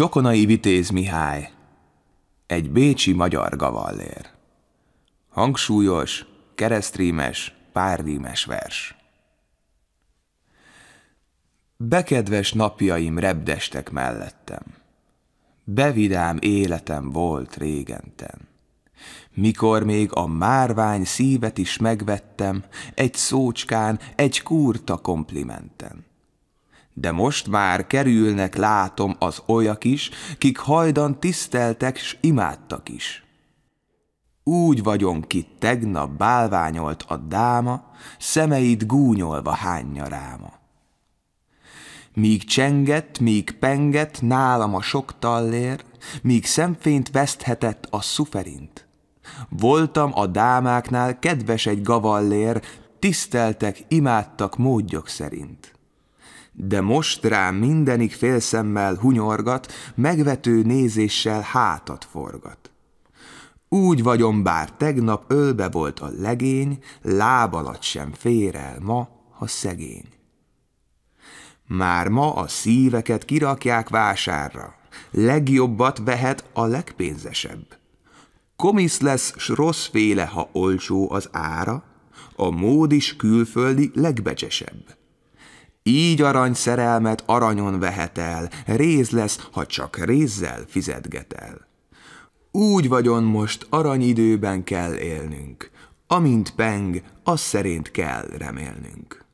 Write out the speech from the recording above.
Csokonai Vitéz Mihály, egy bécsi magyar gavallér. Hangsúlyos, keresztrímes, párrímes vers. Bekedves napjaim repdestek mellettem, Bevidám életem volt régenten. Mikor még a márvány szívet is megvettem, Egy szócskán, egy kurta komplimenten de most már kerülnek, látom, az olyak is, kik hajdan tiszteltek s imádtak is. Úgy vagyon, ki tegnap bálványolt a dáma, szemeit gúnyolva hányja ráma. Míg csengett, míg pengett nálam a sok tallér, míg szemfényt veszthetett a szuferint. Voltam a dámáknál kedves egy gavallér, tiszteltek, imádtak módjog szerint de most rám mindenik félszemmel hunyorgat, megvető nézéssel hátat forgat. Úgy vagyom, bár tegnap ölbe volt a legény, láb alatt sem fér el ma, ha szegény. Már ma a szíveket kirakják vásárra, legjobbat vehet a legpénzesebb. Komisz lesz s rosszféle, ha olcsó az ára, a mód is külföldi legbecsesebb. Így arany szerelmet aranyon vehet el, réz lesz, ha csak rézzel fizetget el. Úgy vagyon most arany időben kell élnünk, amint peng, az szerint kell remélnünk.